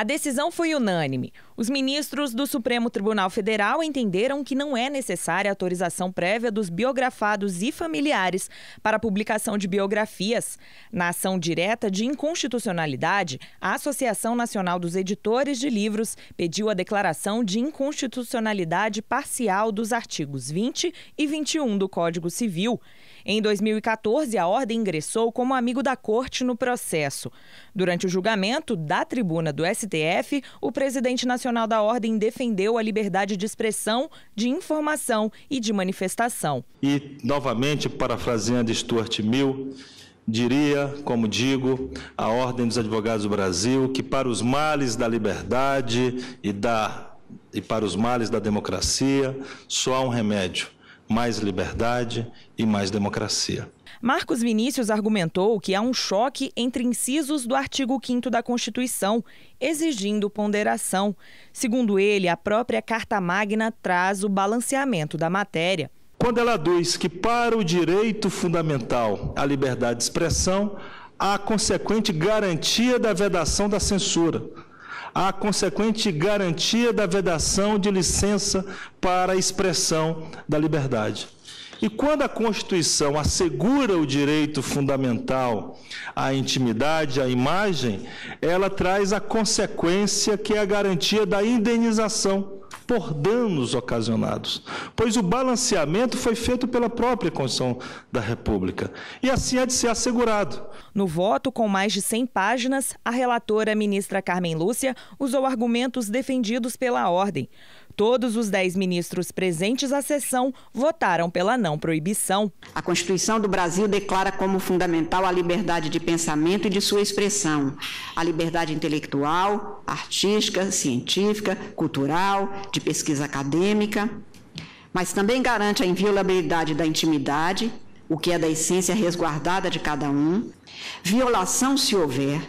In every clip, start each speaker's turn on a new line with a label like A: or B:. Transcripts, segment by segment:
A: A decisão foi unânime. Os ministros do Supremo Tribunal Federal entenderam que não é necessária autorização prévia dos biografados e familiares para a publicação de biografias. Na ação direta de inconstitucionalidade, a Associação Nacional dos Editores de Livros pediu a declaração de inconstitucionalidade parcial dos artigos 20 e 21 do Código Civil. Em 2014, a ordem ingressou como amigo da corte no processo. Durante o julgamento da tribuna do STF, o presidente nacional Nacional da Ordem defendeu a liberdade de expressão, de informação e de manifestação.
B: E, novamente, parafraseando Stuart Mill, diria, como digo, a Ordem dos Advogados do Brasil, que para os males da liberdade e, da, e para os males da democracia, só há um remédio: mais liberdade e mais democracia.
A: Marcos Vinícius argumentou que há um choque entre incisos do artigo 5 da Constituição, exigindo ponderação. Segundo ele, a própria Carta Magna traz o balanceamento da matéria.
B: Quando ela diz que para o direito fundamental à liberdade de expressão, há consequente garantia da vedação da censura a consequente garantia da vedação de licença para a expressão da liberdade. E quando a Constituição assegura o direito fundamental à intimidade, à imagem, ela traz a consequência que é a garantia da indenização por danos ocasionados, pois o balanceamento foi feito pela própria Constituição da República e assim é de ser assegurado. No voto,
A: com mais de 100 páginas, a relatora ministra Carmen Lúcia usou argumentos defendidos pela ordem. Todos os dez ministros presentes à sessão votaram
C: pela não proibição. A Constituição do Brasil declara como fundamental a liberdade de pensamento e de sua expressão, a liberdade intelectual, artística, científica, cultural, de de pesquisa acadêmica, mas também garante a inviolabilidade da intimidade, o que é da essência resguardada de cada um, violação, se houver,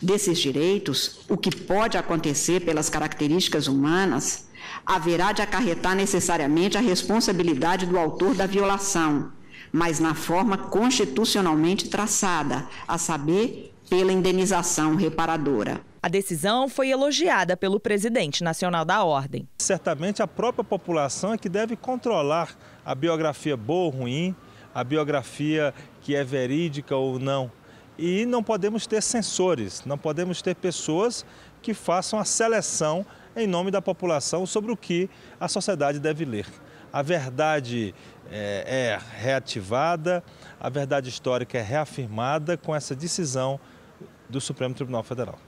C: desses direitos, o que pode acontecer pelas características humanas, haverá de acarretar necessariamente a responsabilidade do autor da violação, mas na forma constitucionalmente traçada, a saber, pela indenização reparadora. A decisão foi elogiada pelo presidente
B: nacional da ordem. Certamente a própria população é que deve controlar a biografia boa ou ruim, a biografia que é verídica ou não. E não podemos ter censores, não podemos ter pessoas que façam a seleção em nome da população sobre o que a sociedade deve ler. A verdade é, é reativada, a verdade histórica é reafirmada com essa decisão do Supremo Tribunal Federal.